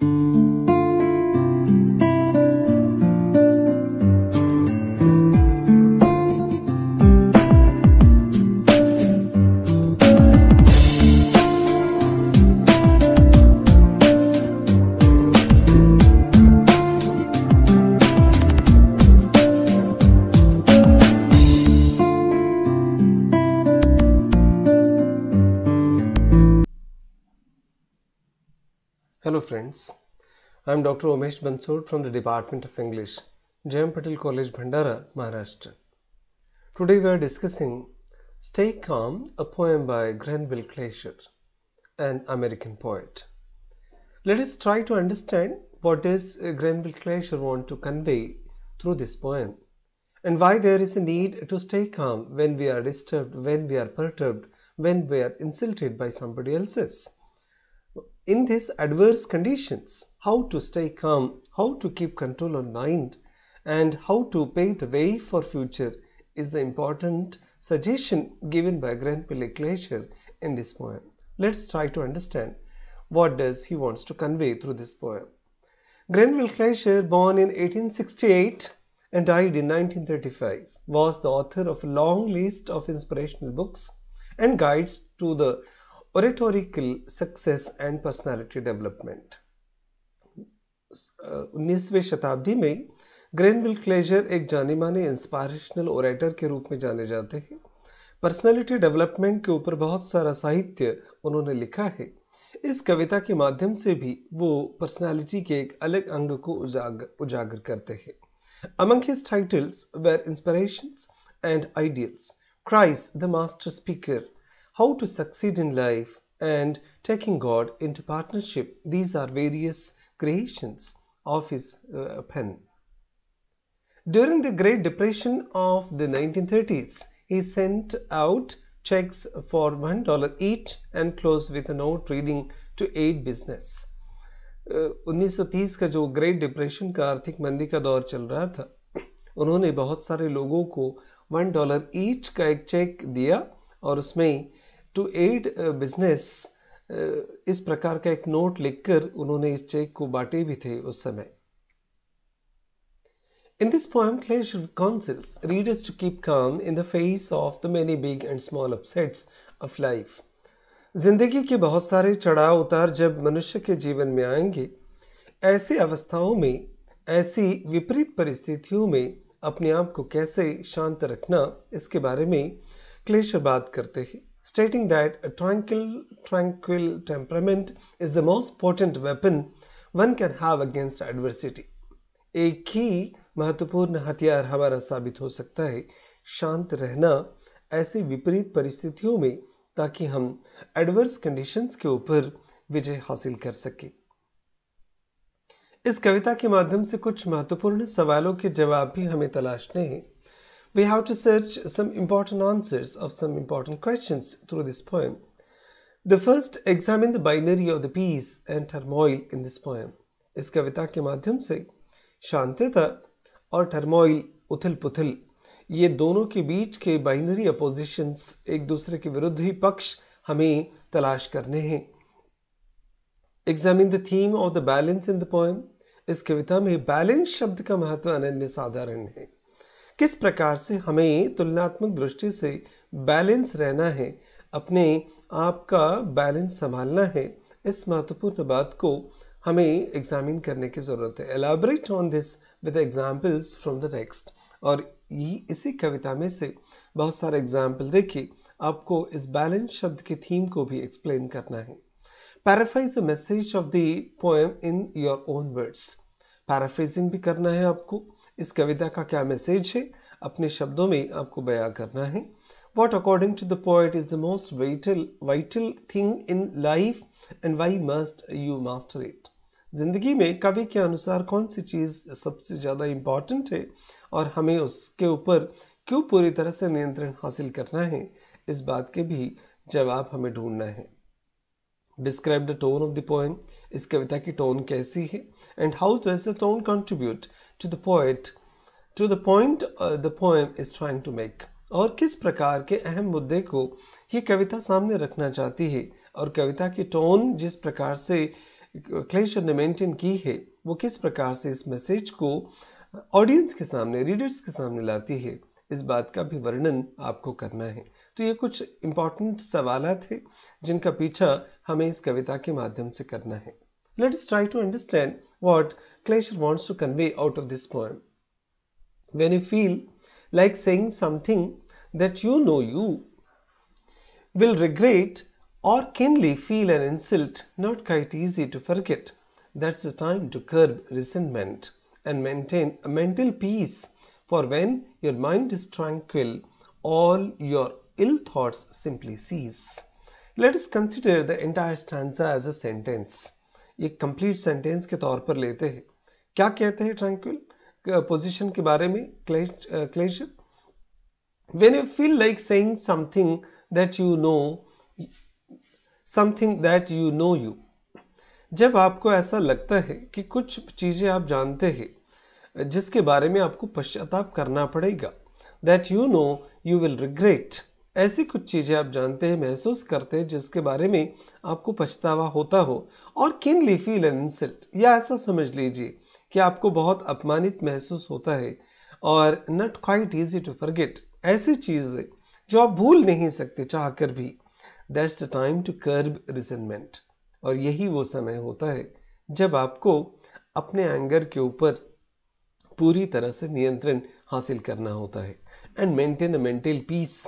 you. Hello friends, I am Dr. Omesh Bansod from the Department of English, Jayam Patel College, Bhandara, Maharashtra. Today we are discussing Stay Calm, a poem by Granville Glacier, an American poet. Let us try to understand what does Granville Glacier want to convey through this poem and why there is a need to stay calm when we are disturbed, when we are perturbed, when we are insulted by somebody else's in these adverse conditions, how to stay calm, how to keep control on mind, and how to pave the way for future is the important suggestion given by Granville Glacier in this poem. Let's try to understand what does he wants to convey through this poem. Granville Glacier, born in 1868 and died in 1935, was the author of a long list of inspirational books and guides to the oratorical success and personality development उन्नीसवें शताब्दी में Granville क्लेजर एक जाने माने inspirational orator के रूप में जाने जाते हैं पर्सनालिटी डेवलपमेंट के ऊपर बहुत सारा साहित्य उन्होंने लिखा है इस कविता के माध्यम से भी वो पर्सनालिटी के एक अलग अंग को उजागर उजागर करते हैं Among his titles were Inspirations and Ideals, Christ the Master Speaker, how to succeed in life, and taking God into partnership. These are various creations of his uh, pen. During the Great Depression of the 1930s, he sent out checks for $1 each and closed with a note reading to aid business. उन्नीस uh, का जो great depression का आर्थिक मंदी का दौर चल रहा था उन्होंने बहुत सारे लोगों को वन डॉलर ईच का एक चेक दिया और उसमें टू एड बिजनेस इस प्रकार का एक नोट लिखकर उन्होंने इस चेक को बांटे भी थे उस समय इन दिस poem, क्लेश counsels readers to keep calm in the face of the many big and small upsets of life जिंदगी के बहुत सारे चढ़ाव उतार जब मनुष्य के जीवन में आएंगे ऐसी अवस्थाओं में ऐसी विपरीत परिस्थितियों में अपने आप को कैसे शांत रखना इसके बारे में क्लेश बात करते हैं stating that a tranquil, tranquil temperament is the most potent weapon one can have against adversity. एक ही महत्वपूर्ण हथियार हमारा साबित हो सकता है शांत रहना ऐसी विपरीत परिस्थितियों में ताकि हम एडवर्स कंडीशंस के ऊपर विजय हासिल कर सकें इस कविता के माध्यम से कुछ महत्वपूर्ण सवालों के जवाब भी हमें तलाशने हैं we have to search some important answers of some important questions through this poem. The first examine the binary of the peace and turmoil in this poem. इस कविता के माध्यम से शांतिता और टर्मोइल उथल पुथल ये दोनों के बीच के बाइनरी अपोजिशंस एक दूसरे के विरुद्ध ही पक्ष हमें तलाश करने हैं examine the theme of the balance in the poem इस कविता में बैलेंस शब्द का महत्व अनन्य साधारण है किस प्रकार से हमें तुलनात्मक दृष्टि से बैलेंस रहना है अपने आप का बैलेंस संभालना है इस महत्वपूर्ण बात को हमें एग्जामिन करने की ज़रूरत है elaborate on this with examples from the text और इसी कविता में से बहुत सारे एग्जाम्पल देखिए आपको इस बैलेंस शब्द के थीम को भी एक्सप्लेन करना है paraphrase the message of the poem in your own words paraphrasing भी करना है आपको इस कविता का क्या मैसेज है अपने शब्दों में आपको बयां करना है what according to the poet is the most vital vital thing in life and why must you master it जिंदगी में कवि के अनुसार कौन सी चीज़ सबसे ज़्यादा इम्पॉर्टेंट है और हमें उसके ऊपर क्यों पूरी तरह से नियंत्रण हासिल करना है इस बात के भी जवाब हमें ढूंढना है describe the tone of the poem इस कविता की टोन कैसी है and how the tone contribute to the point to the point the poem is trying to make और किस प्रकार के अहम मुद्दे को ये कविता सामने रखना चाहती है और कविता की टोन जिस प्रकार से क्लेशर uh, ने मेंटेन की है वो किस प्रकार से इस मैसेज को ऑडियंस uh, के सामने रीडर्स के सामने लाती है इस बात का भी वर्णन आपको करना है तो ये कुछ इम्पॉर्टेंट सवाल थे जिनका पीछा हमें इस कविता के माध्यम से करना है Let us try to understand what Glacier wants to convey out of this poem. When you feel like saying something that you know you will regret or keenly feel an insult not quite easy to forget, that's the time to curb resentment and maintain a mental peace for when your mind is tranquil, all your ill thoughts simply cease. Let us consider the entire stanza as a sentence. एक complete sentence के तौर पर लेते हैं क्या कहते हैं tranquil position के बारे में क्लेश when you feel like saying something that you know something that you know you जब आपको ऐसा लगता है कि कुछ चीज़ें आप जानते हैं जिसके बारे में आपको पश्चाताप करना पड़ेगा that you know you will regret ऐसी कुछ चीज़ें आप जानते हैं महसूस करते हैं जिसके बारे में आपको पछतावा होता हो और किन ली फील एन इंसल्ट या ऐसा समझ लीजिए कि आपको बहुत अपमानित महसूस होता है और not quite easy to forget ऐसी चीज़ें जो आप भूल नहीं सकते चाह कर भी that's the time to curb resentment और यही वो समय होता है जब आपको अपने एंगर के ऊपर पूरी तरह से नियंत्रण हासिल करना होता है and maintain the mental peace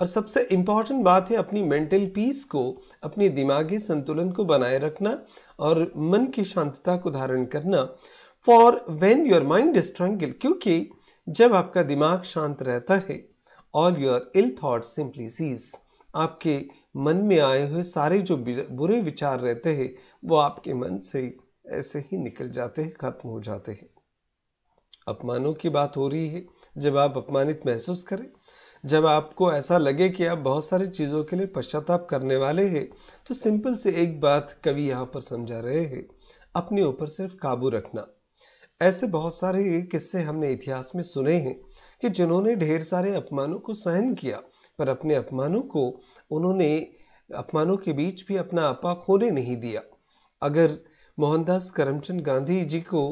और सबसे इम्पॉर्टेंट बात है अपनी मेंटल पीस को अपने दिमागी संतुलन को बनाए रखना और मन की शांतता को धारण करना for when your mind struggle क्योंकि जब आपका दिमाग शांत रहता है all your ill thought simply cease आपके मन में आए हुए सारे जो बुरे विचार रहते हैं वो आपके मन से ऐसे ही निकल जाते हैं खत्म हो जाते हैं अपमानों की बात हो रही है जब आप अपमानित महसूस करें जब आपको ऐसा लगे कि आप बहुत सारी चीज़ों के लिए पश्चाताप करने वाले हैं तो सिंपल से एक बात कवि यहाँ पर समझा रहे हैं अपने ऊपर सिर्फ काबू रखना ऐसे बहुत सारे किस्से हमने इतिहास में सुने हैं कि जिन्होंने ढेर सारे अपमानों को सहन किया पर अपने अपमानों को उन्होंने अपमानों के बीच भी अपना आपा खोने नहीं दिया अगर मोहनदास करमचंद गांधी जी को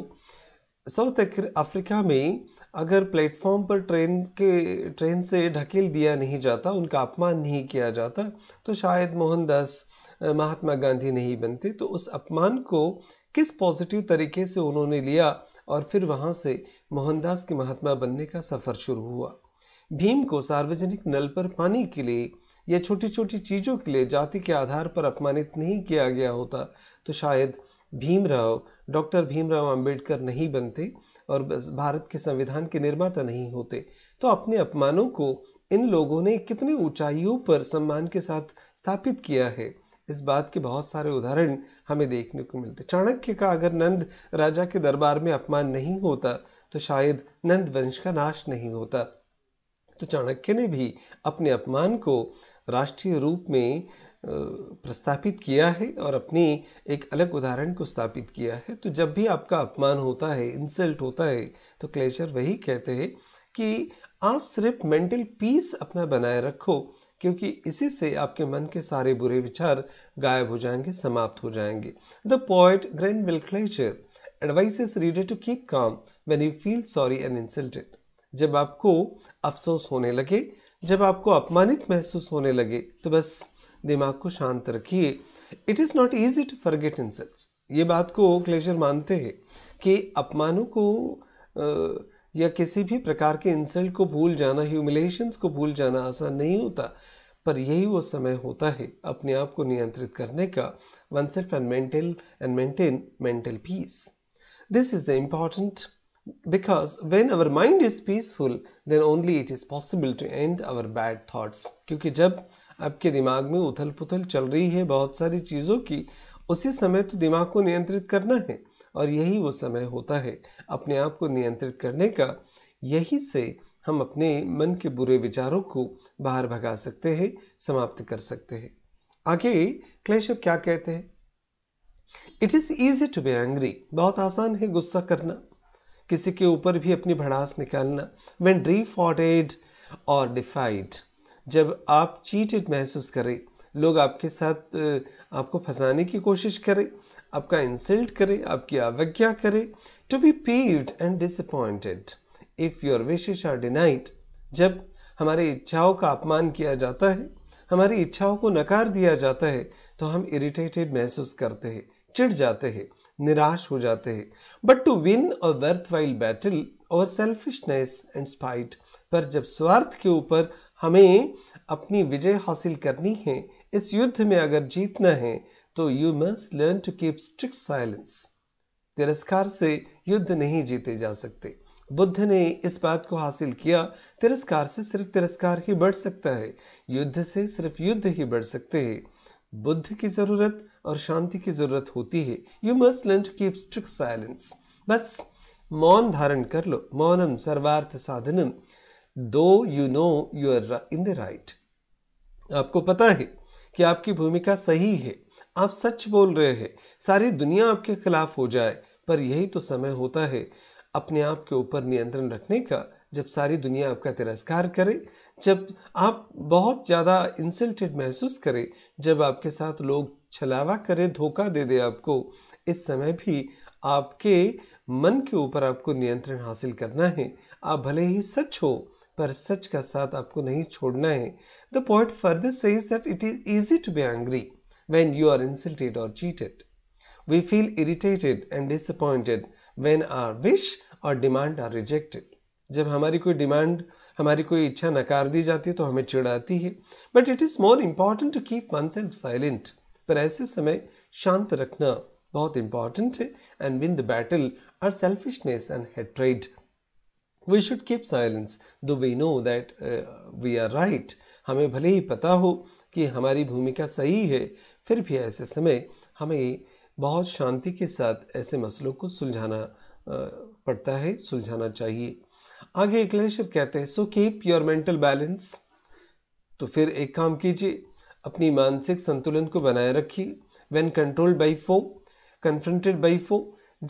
साउथ अफ्रीका में अगर प्लेटफॉर्म पर ट्रेन के ट्रेन से ढकेल दिया नहीं जाता उनका अपमान नहीं किया जाता तो शायद मोहनदास महात्मा गांधी नहीं बनते तो उस अपमान को किस पॉजिटिव तरीके से उन्होंने लिया और फिर वहाँ से मोहनदास के महात्मा बनने का सफ़र शुरू हुआ भीम को सार्वजनिक नल पर पानी के लिए या छोटी छोटी चीज़ों के लिए जाति के आधार पर अपमानित नहीं किया गया होता तो शायद भीमराव डॉक्टर भीमराव अंबेडकर नहीं बनते और भारत के संविधान के निर्माता नहीं होते तो अपने अपमानों को इन लोगों ने कितनी ऊंचाइयों पर सम्मान के साथ स्थापित किया है इस बात के बहुत सारे उदाहरण हमें देखने को मिलते चाणक्य का अगर नंद राजा के दरबार में अपमान नहीं होता तो शायद नंद वंश का नाश नहीं होता तो चाणक्य ने भी अपने अपमान को राष्ट्रीय रूप में प्रस्थापित किया है और अपनी एक अलग उदाहरण को स्थापित किया है तो जब भी आपका अपमान होता है इंसल्ट होता है तो क्लेशर वही कहते हैं कि आप सिर्फ मेंटल पीस अपना बनाए रखो क्योंकि इसी से आपके मन के सारे बुरे विचार गायब हो जाएंगे समाप्त हो जाएंगे the poet Grenville Kleiser advice is reader to keep calm when you feel sorry and insulted जब आपको अफसोस होने लगे जब आपको अपमानित महसूस होने लगे तो बस दिमाग को शांत रखिए it is not easy to forget insult ये बात को क्लेशर मानते हैं कि अपमानों को या किसी भी प्रकार के इंसल्ट को भूल जाना ह्यूमिलेशंस को भूल जाना आसान नहीं होता पर यही वो समय होता है अपने आप को नियंत्रित करने का one self and mental and maintain mental peace this is the important because when our mind is peaceful then only it is possible to end our bad thoughts क्योंकि जब आपके दिमाग में उथल पुथल चल रही है बहुत सारी चीज़ों की उसी समय तो दिमाग को नियंत्रित करना है और यही वो समय होता है अपने आप को नियंत्रित करने का यही से हम अपने मन के बुरे विचारों को बाहर भगा सकते हैं समाप्त कर सकते हैं आगे क्लेशर क्या कहते हैं it is easy to be angry बहुत आसान है गुस्सा करना किसी के ऊपर भी अपनी भड़ास निकालना वेन री और डिफाइड जब आप चीटेड महसूस करें लोग आपके साथ आपको फंसाने की कोशिश करें आपका इंसल्ट करें आपकी अवज्ञा करें to be pained and disappointed if your wishes are denied जब हमारी इच्छाओं का अपमान किया जाता है हमारी इच्छाओं को नकार दिया जाता है तो हम इरिटेटेड महसूस करते हैं चिढ़ जाते हैं निराश हो जाते हैं but to win a worthwhile battle over selfishness and spite पर जब स्वार्थ के ऊपर हमें अपनी विजय हासिल करनी है इस युद्ध में अगर जीतना है तो you must learn to keep strict silence तिरस्कार से युद्ध नहीं जीते जा सकते बुद्ध ने इस बात को हासिल किया तिरस्कार से सिर्फ तिरस्कार ही बढ़ सकता है युद्ध से सिर्फ युद्ध ही बढ़ सकते हैं बुद्ध की ज़रूरत और शांति की ज़रूरत होती है you must learn to keep strict silence बस मौन धारण कर लो मौनम सर्वार्थ साधनम though you know you are in the right आपको पता है कि आपकी भूमिका सही है आप सच बोल रहे हैं सारी दुनिया आपके खिलाफ हो जाए पर यही तो समय होता है अपने आप के ऊपर नियंत्रण रखने का जब सारी दुनिया आपका तिरस्कार करे जब आप बहुत ज़्यादा इंसल्टेड महसूस करें जब आपके साथ लोग छलावा करें धोखा दे दे आपको इस समय भी आपके मन के ऊपर आपको नियंत्रण हासिल करना है आप भले ही सच हो पर सच का साथ आपको नहीं छोड़ना है the point further says that it is easy to be angry when you are insulted और cheated we feel irritated and disappointed when are wish और डिमांड आर रिजेक्टेड जब हमारी कोई डिमांड हमारी कोई इच्छा नकार दी जाती है तो हमें चिड़ाती है but it is more important to keep one self silent पर ऐसे समय शांत रखना बहुत इंपॉर्टेंट है and win the battle are selfishness and hatred we should keep silence though we know that we are right हमें भले ही पता हो कि हमारी भूमिका सही है फिर भी ऐसे समय हमें बहुत शांति के साथ ऐसे मसलों को सुलझाना पड़ता है सुलझाना चाहिए आगे एक लेशर कहते हैं so keep your mental balance तो फिर एक काम कीजिए अपनी मानसिक संतुलन को बनाए रखिए when controlled by foe confronted by foe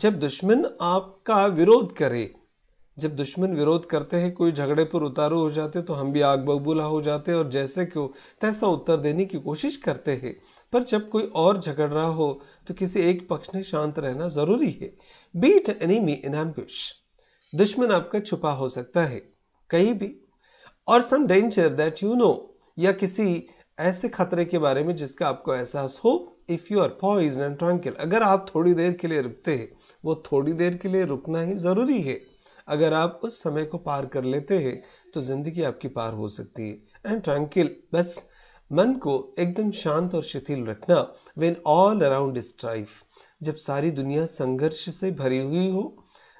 जब दुश्मन आपका विरोध करे जब दुश्मन विरोध करते हैं कोई झगड़े पर उतारू हो जाते तो हम भी आग बबूला हो जाते और जैसे क्यों तैसा उत्तर देने की कोशिश करते हैं पर जब कोई और झगड़ रहा हो तो किसी एक पक्ष ने शांत रहना जरूरी है बीट एनिमी इन एम्बुश दुश्मन आपका छुपा हो सकता है कहीं भी और some danger that you know या किसी ऐसे खतरे के बारे में जिसका आपको एहसास हो if you are poised and tranquil अगर आप थोड़ी देर के लिए रुकते हैं वो थोड़ी देर के लिए रुकना ही ज़रूरी है अगर आप उस समय को पार कर लेते हैं तो ज़िंदगी आपकी पार हो सकती है एंड ट्रैंकिल बस मन को एकदम शांत और शिथिल रखना वेन ऑल अराउंड स्ट्राइफ जब सारी दुनिया संघर्ष से भरी हुई हो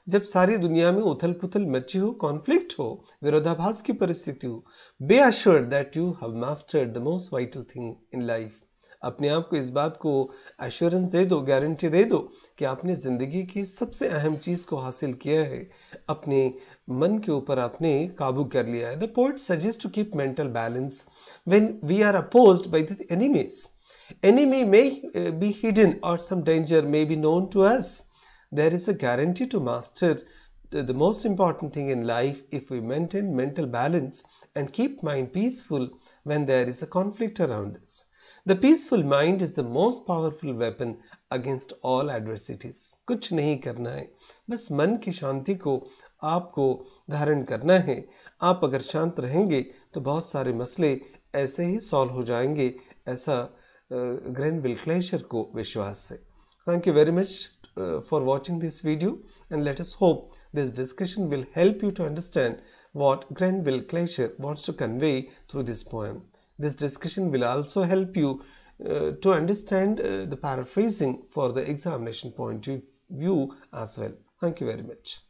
जब सारी दुनिया में उथल पुथल मची हो कॉन्फ्लिक्ट हो विरोधाभास की परिस्थिति हो be assured that you have mastered the most vital thing in life अपने आप को इस बात को एश्योरेंस दे दो गारंटी दे दो कि आपने ज़िंदगी की सबसे अहम चीज़ को हासिल किया है अपने मन के ऊपर आपने काबू कर लिया है the poet suggest to keep mental balance when we are oppose by the enemies enemy may be hidden और some danger may be known to us there is a guarantee to master the most important thing in life if we maintain mental balance and keep mind peaceful when there is a conflict around The peaceful mind is the most powerful weapon against all adversities. कुछ नहीं करना है बस मन की शांति को आपको धारण करना है आप अगर शांत रहेंगे तो बहुत सारे मसले ऐसे ही सॉल्व हो जाएंगे ऐसा ग्रैंड विल्कलेशर को विश्वास है thank you very much for watching this video and let's hope this discussion will help you to understand what Grenville Kleiser wants to convey through this poem This discussion will also help you uh, to understand uh, the paraphrasing for the examination point of view as well. Thank you very much.